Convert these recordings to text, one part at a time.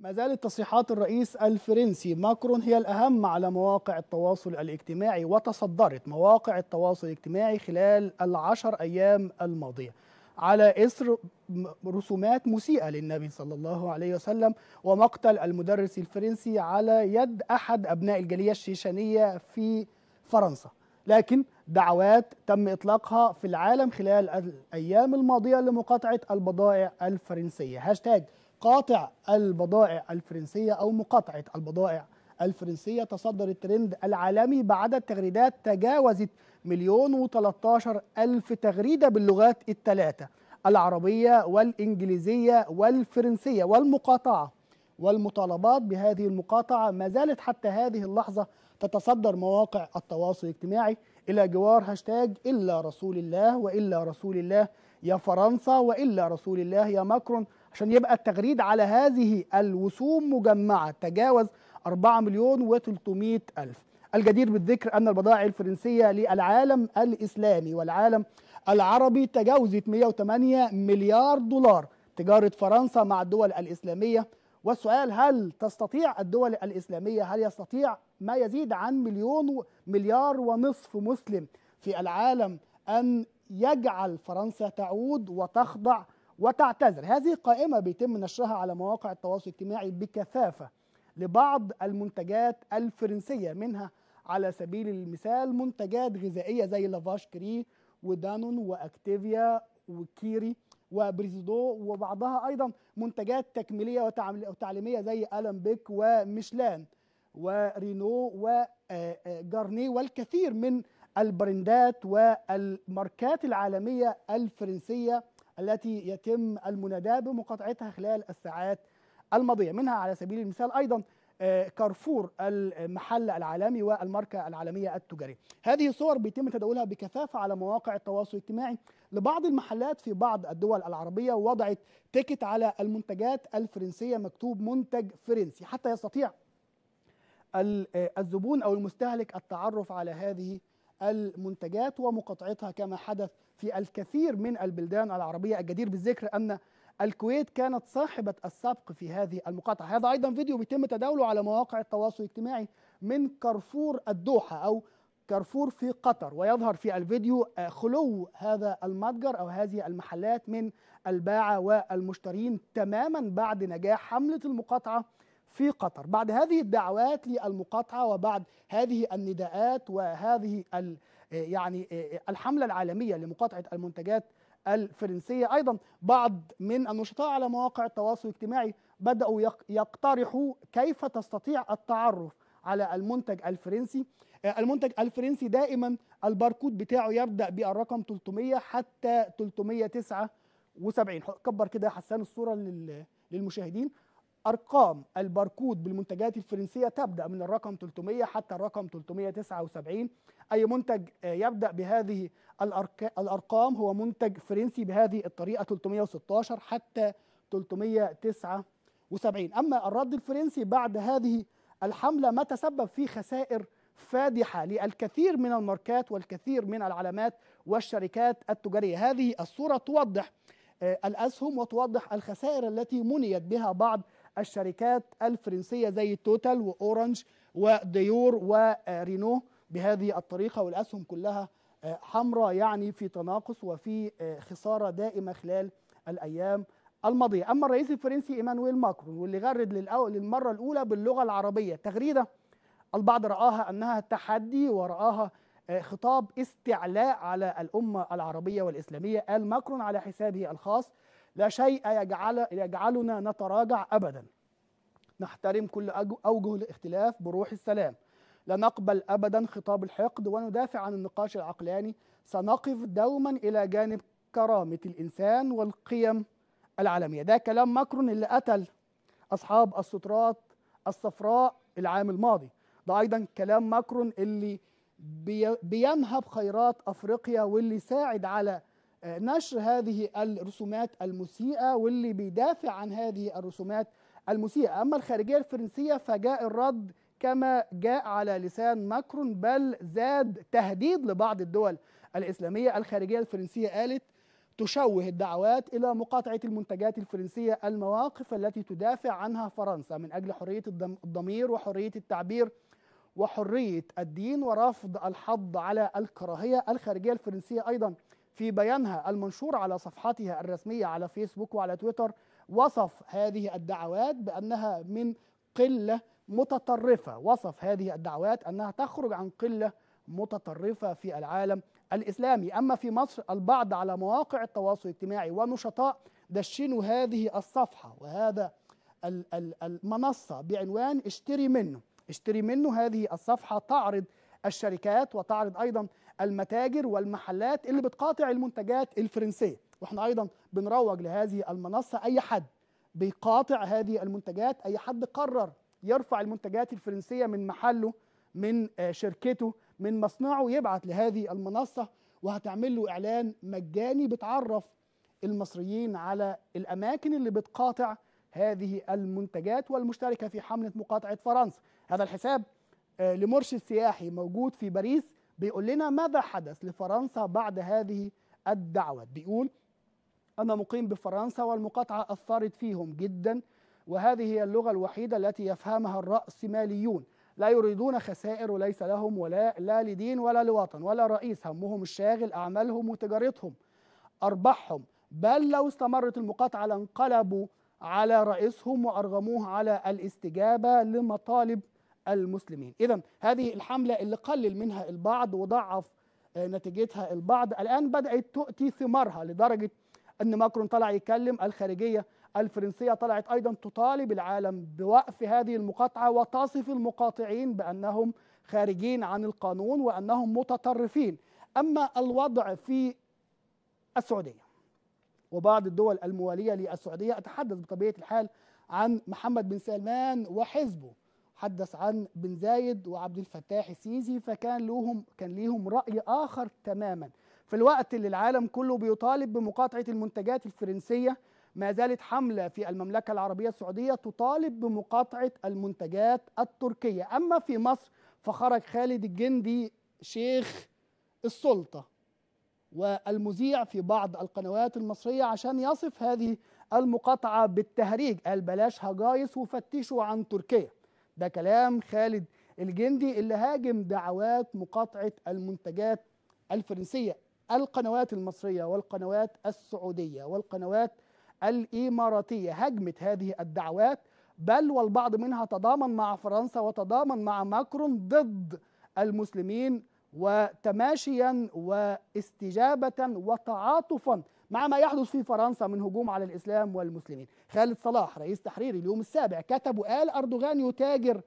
ما زالت تصريحات الرئيس الفرنسي ماكرون هي الأهم على مواقع التواصل الاجتماعي وتصدرت مواقع التواصل الاجتماعي خلال العشر أيام الماضية على إثر رسومات مسيئة للنبي صلى الله عليه وسلم ومقتل المدرس الفرنسي على يد أحد أبناء الجالية الشيشانية في فرنسا لكن دعوات تم إطلاقها في العالم خلال الأيام الماضية لمقاطعة البضائع الفرنسية هاشتاج قاطع البضائع الفرنسية أو مقاطعة البضائع الفرنسية تصدر الترند العالمي بعدد تغريدات تجاوزت مليون و ألف تغريدة باللغات الثلاثة العربية والإنجليزية والفرنسية والمقاطعة والمطالبات بهذه المقاطعة ما زالت حتى هذه اللحظة تتصدر مواقع التواصل الاجتماعي إلى جوار هاشتاج إلا رسول الله وإلا رسول الله يا فرنسا وإلا رسول الله يا ماكرون عشان يبقى التغريد على هذه الوسوم مجمعة تجاوز 4 مليون و300 ألف الجدير بالذكر أن البضائع الفرنسية للعالم الإسلامي والعالم العربي تجاوزت 108 مليار دولار تجارة فرنسا مع الدول الإسلامية والسؤال هل تستطيع الدول الإسلامية هل يستطيع ما يزيد عن مليون مليار ونصف مسلم في العالم أن يجعل فرنسا تعود وتخضع وتعتذر هذه قائمة بيتم نشرها على مواقع التواصل الاجتماعي بكثافة لبعض المنتجات الفرنسية منها على سبيل المثال منتجات غذائية زي لافاش كري ودانون وأكتيفيا وكيري وبريزيدو وبعضها أيضا منتجات تكميلية وتعليمية زي ألم بيك وميشلان ورينو وجارني آه، آه، والكثير من البرندات والماركات العالمية الفرنسية التي يتم المناداة بمقاطعتها خلال الساعات الماضية منها على سبيل المثال أيضا آه، كارفور المحل العالمي والماركة العالمية التجارية هذه الصور بيتم تداولها بكثافة على مواقع التواصل الاجتماعي لبعض المحلات في بعض الدول العربية وضعت تيكت على المنتجات الفرنسية مكتوب منتج فرنسي حتى يستطيع آه، الزبون أو المستهلك التعرف على هذه المنتجات ومقاطعتها كما حدث في الكثير من البلدان العربية الجدير بالذكر أن الكويت كانت صاحبة السبق في هذه المقاطعة هذا أيضا فيديو بيتم تداوله على مواقع التواصل الاجتماعي من كارفور الدوحة أو كارفور في قطر ويظهر في الفيديو آه، خلو هذا المتجر أو هذه المحلات من الباعة والمشترين تماما بعد نجاح حملة المقاطعة في قطر بعد هذه الدعوات للمقاطعة وبعد هذه النداءات وهذه ال آه، يعني آه، آه، الحملة العالمية لمقاطعة المنتجات الفرنسية أيضا بعض من النشطاء على مواقع التواصل الاجتماعي بدأوا يقترحوا كيف تستطيع التعرف على المنتج الفرنسي المنتج الفرنسي دائما الباركود بتاعه يبدأ بالرقم 300 حتى 379 كبر كده حسان الصورة للمشاهدين أرقام الباركود بالمنتجات الفرنسية تبدأ من الرقم 300 حتى الرقم 379 أي منتج آه، يبدأ بهذه الأرقام هو منتج فرنسي بهذه الطريقة 316 حتى 379 أما الرد الفرنسي بعد هذه الحملة ما تسبب في خسائر فادحة للكثير من الماركات والكثير من العلامات والشركات التجارية هذه الصورة توضح آه، الأسهم وتوضح الخسائر التي منيت بها بعض الشركات الفرنسية زي توتال وأورنج وديور ورينو بهذه الطريقة والأسهم كلها آه، حمراء يعني في تناقص وفي آه، خسارة دائمة خلال الأيام الماضية أما الرئيس الفرنسي إيمانويل ماكرون واللي غرد للمرة الأولى باللغة العربية تغريدة البعض رآها أنها تحدي ورآها آه، خطاب استعلاء على الأمة العربية والإسلامية قال ماكرون على حسابه الخاص لا شيء يجعل يجعلنا نتراجع أبدا نحترم كل أوجه الاختلاف بروح السلام لا نقبل أبدا خطاب الحقد وندافع عن النقاش العقلاني سنقف دوما إلى جانب كرامة الإنسان والقيم العالمية ده كلام ماكرون اللي قتل أصحاب السترات الصفراء العام الماضي ده أيضا كلام ماكرون اللي بينهب خيرات أفريقيا واللي ساعد على نشر هذه الرسومات المسيئة واللي بيدافع عن هذه الرسومات المسيئة أما الخارجية الفرنسية فجاء الرد كما جاء على لسان ماكرون بل زاد تهديد لبعض الدول الإسلامية الخارجية الفرنسية قالت تشوه الدعوات إلى مقاطعة المنتجات الفرنسية المواقف التي تدافع عنها فرنسا من أجل حرية الضمير وحرية التعبير وحرية الدين ورفض الحض على الكراهية الخارجية الفرنسية أيضا في بيانها المنشور على صفحتها الرسمية على فيسبوك وعلى تويتر وصف هذه الدعوات بأنها من قلة متطرفة وصف هذه الدعوات أنها تخرج عن قلة متطرفة في العالم الإسلامي أما في مصر البعض على مواقع التواصل الاجتماعي ونشطاء دشنوا هذه الصفحة وهذا المنصة بعنوان اشتري منه اشتري منه هذه الصفحة تعرض الشركات وتعرض ايضا المتاجر والمحلات اللي بتقاطع المنتجات الفرنسيه واحنا ايضا بنروج لهذه المنصه اي حد بيقاطع هذه المنتجات اي حد قرر يرفع المنتجات الفرنسيه من محله من آه، شركته من مصنعه يبعت لهذه المنصه وهتعمل له اعلان مجاني بتعرف المصريين على الاماكن اللي بتقاطع هذه المنتجات والمشتركه في حمله مقاطعه فرنسا هذا الحساب آه، لمرشد سياحي موجود في باريس بيقول لنا ماذا حدث لفرنسا بعد هذه الدعوة بيقول أنا مقيم بفرنسا والمقاطعة أثرت فيهم جدا وهذه هي اللغة الوحيدة التي يفهمها الرأسماليون لا يريدون خسائر وليس لهم ولا لا لدين ولا لوطن ولا رئيس همهم الشاغل أعمالهم وتجارتهم أرباحهم بل لو استمرت المقاطعة لانقلبوا على رئيسهم وأرغموه على الاستجابة لمطالب المسلمين إذا هذه الحملة اللي قلل منها البعض وضعف آه، نتيجتها البعض الآن بدأت تؤتي ثمارها لدرجة أن ماكرون طلع يكلم الخارجية الفرنسية طلعت أيضا تطالب العالم بوقف هذه المقاطعة وتصف المقاطعين بأنهم خارجين عن القانون وأنهم متطرفين أما الوضع في السعودية وبعض الدول الموالية للسعودية أتحدث بطبيعة الحال عن محمد بن سلمان وحزبه حدث عن بن زايد وعبد الفتاح السيسي فكان لهم كان ليهم راي اخر تماما في الوقت اللي العالم كله بيطالب بمقاطعه المنتجات الفرنسيه ما زالت حمله في المملكه العربيه السعوديه تطالب بمقاطعه المنتجات التركيه اما في مصر فخرج خالد الجندي شيخ السلطه والمذيع في بعض القنوات المصريه عشان يصف هذه المقاطعه بالتهريج قال بلاش هجايس وفتشوا عن تركيا ده كلام خالد الجندي اللي هاجم دعوات مقاطعة المنتجات الفرنسية القنوات المصرية والقنوات السعودية والقنوات الإماراتية هجمت هذه الدعوات بل والبعض منها تضامن مع فرنسا وتضامن مع ماكرون ضد المسلمين وتماشيا واستجابة وتعاطفا مع ما يحدث في فرنسا من هجوم على الإسلام والمسلمين خالد صلاح رئيس تحريري اليوم السابع كتب وقال أردوغان يتاجر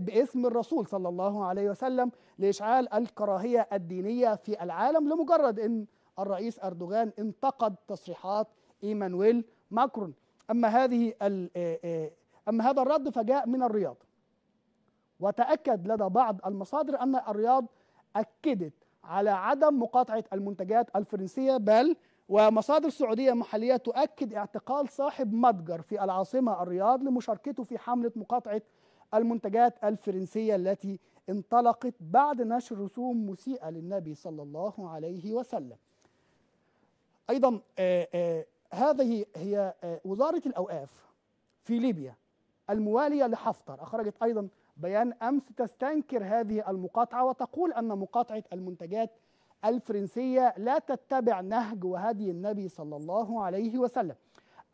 باسم الرسول صلى الله عليه وسلم لإشعال الكراهية الدينية في العالم لمجرد أن الرئيس أردوغان انتقد تصريحات إيمانويل ماكرون أما هذه أما هذا الرد فجاء من الرياض وتأكد لدى بعض المصادر أن الرياض أكدت على عدم مقاطعة المنتجات الفرنسية بل ومصادر سعودية محلية تؤكد اعتقال صاحب متجر في العاصمة الرياض لمشاركته في حملة مقاطعة المنتجات الفرنسية التي انطلقت بعد نشر رسوم مسيئة للنبي صلى الله عليه وسلم أيضا آآ آه، آآ آه، هذه هي آه، وزارة الأوقاف في ليبيا الموالية لحفتر أخرجت أيضا بيان أمس تستنكر هذه المقاطعة وتقول أن مقاطعة المنتجات الفرنسية لا تتبع نهج وهدي النبي صلى الله عليه وسلم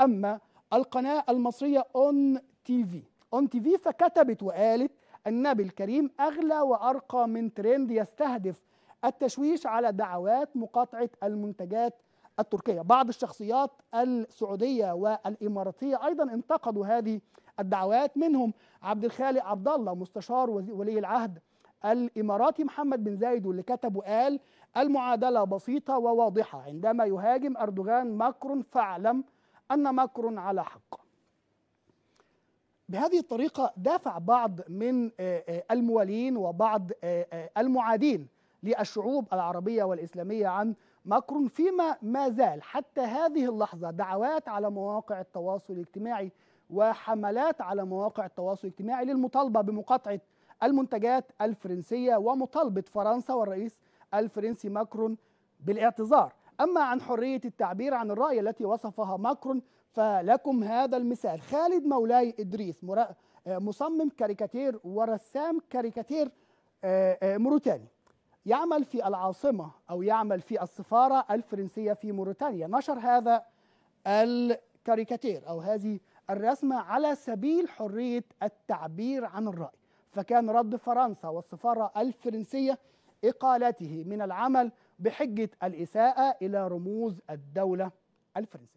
أما القناة المصرية أون تي في أون تي في فكتبت وقالت النبي الكريم أغلى وأرقى من ترند يستهدف التشويش على دعوات مقاطعة المنتجات التركية بعض الشخصيات السعودية والإماراتية أيضا انتقدوا هذه الدعوات منهم عبد الخالق عبد الله مستشار ولي العهد الاماراتي محمد بن زايد واللي كتب وقال المعادلة بسيطة وواضحة عندما يهاجم أردوغان ماكرون فاعلم أن ماكرون على حق بهذه الطريقة دافع بعض من آه، آه، الموالين وبعض آه، المعادين للشعوب العربية والإسلامية عن ماكرون فيما ما زال حتى هذه اللحظة دعوات على مواقع التواصل الاجتماعي وحملات على مواقع التواصل الاجتماعي للمطالبة بمقاطعة المنتجات الفرنسية ومطالبة فرنسا والرئيس الفرنسي ماكرون بالاعتذار أما عن حرية التعبير عن الرأي التي وصفها ماكرون فلكم هذا المثال خالد مولاي إدريس مصمم كاريكاتير ورسام كاريكاتير آه، آه، موريتاني يعمل في العاصمة أو يعمل في السفارة الفرنسية في موريتانيا نشر هذا الكاريكاتير أو هذه الرسمة على سبيل حرية التعبير عن الرأي فكان رد فرنسا والسفارة الفرنسية إقالته من العمل بحجة الإساءة إلى رموز الدولة الفرنسية